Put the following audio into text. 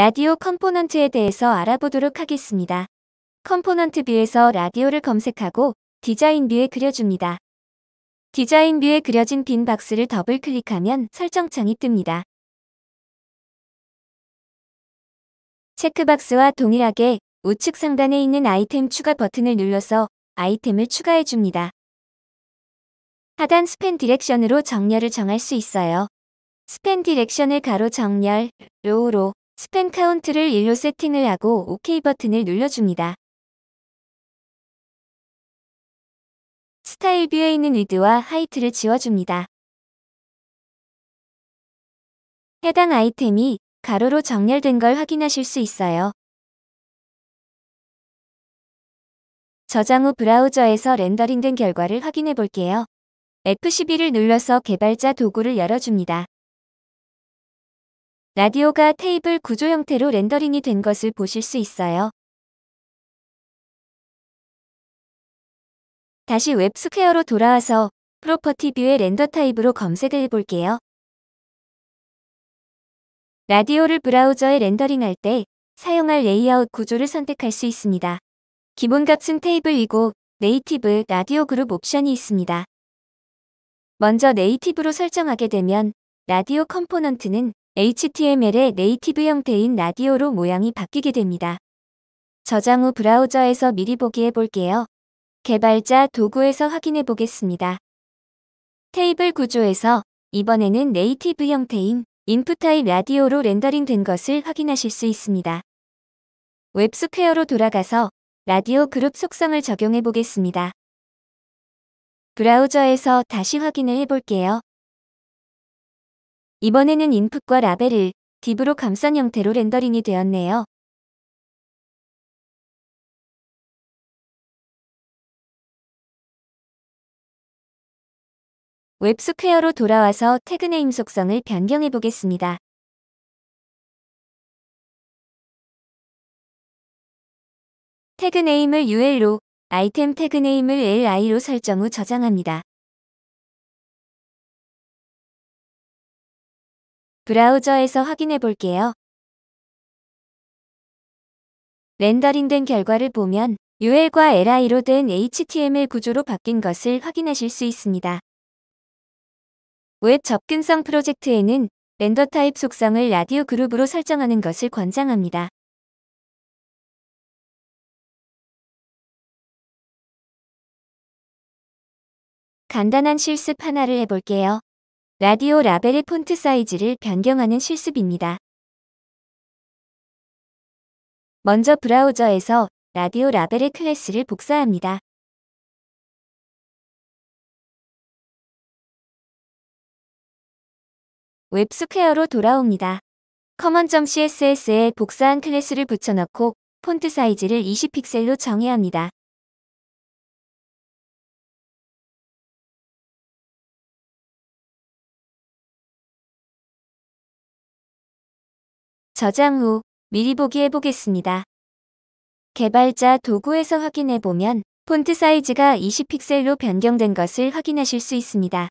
라디오 컴포넌트에 대해서 알아보도록 하겠습니다. 컴포넌트 뷰에서 라디오를 검색하고 디자인 뷰에 그려줍니다. 디자인 뷰에 그려진 빈 박스를 더블 클릭하면 설정창이 뜹니다. 체크박스와 동일하게 우측 상단에 있는 아이템 추가 버튼을 눌러서 아이템을 추가해 줍니다. 하단 스팬 디렉션으로 정렬을 정할 수 있어요. 스팬 디렉션을 가로 정렬, 로우로 스팸 카운트를 1로 세팅을 하고 OK 버튼을 눌러줍니다. 스타일 뷰에 있는 위드와 하이트를 지워줍니다. 해당 아이템이 가로로 정렬된 걸 확인하실 수 있어요. 저장 후 브라우저에서 렌더링된 결과를 확인해 볼게요. F12를 눌러서 개발자 도구를 열어줍니다. 라디오가 테이블 구조 형태로 렌더링이 된 것을 보실 수 있어요. 다시 웹스퀘어로 돌아와서 프로퍼티 뷰의 렌더 타입으로 검색을 해볼게요. 라디오를 브라우저에 렌더링할 때 사용할 레이아웃 구조를 선택할 수 있습니다. 기본값은 테이블이고 네이티브 라디오 그룹 옵션이 있습니다. 먼저 네이티브로 설정하게 되면 라디오 컴포넌트는 HTML의 네이티브 형태인 라디오로 모양이 바뀌게 됩니다. 저장 후 브라우저에서 미리 보기 해볼게요. 개발자 도구에서 확인해 보겠습니다. 테이블 구조에서 이번에는 네이티브 형태인 인풋타입 라디오로 렌더링 된 것을 확인하실 수 있습니다. 웹스퀘어로 돌아가서 라디오 그룹 속성을 적용해 보겠습니다. 브라우저에서 다시 확인을 해볼게요. 이번에는 인풋과 라벨을 딥으로 감싼 형태로 렌더링이 되었네요. 웹스퀘어로 돌아와서 태그네임 속성을 변경해 보겠습니다. 태그네임을 ul로, 아이템 태그네임을 li로 설정 후 저장합니다. 브라우저에서 확인해 볼게요. 렌더링된 결과를 보면 UL과 LI로 된 HTML 구조로 바뀐 것을 확인하실 수 있습니다. 웹 접근성 프로젝트에는 렌더 타입 속성을 라디오 그룹으로 설정하는 것을 권장합니다. 간단한 실습 하나를 해볼게요. 라디오 라벨의 폰트 사이즈를 변경하는 실습입니다. 먼저 브라우저에서 라디오 라벨의 클래스를 복사합니다. 웹스퀘어로 돌아옵니다. c o c s s 에 복사한 클래스를 붙여넣고 폰트 사이즈를 20픽셀로 정의합니다. 저장 후 미리 보기 해보겠습니다. 개발자 도구에서 확인해보면 폰트 사이즈가 20픽셀로 변경된 것을 확인하실 수 있습니다.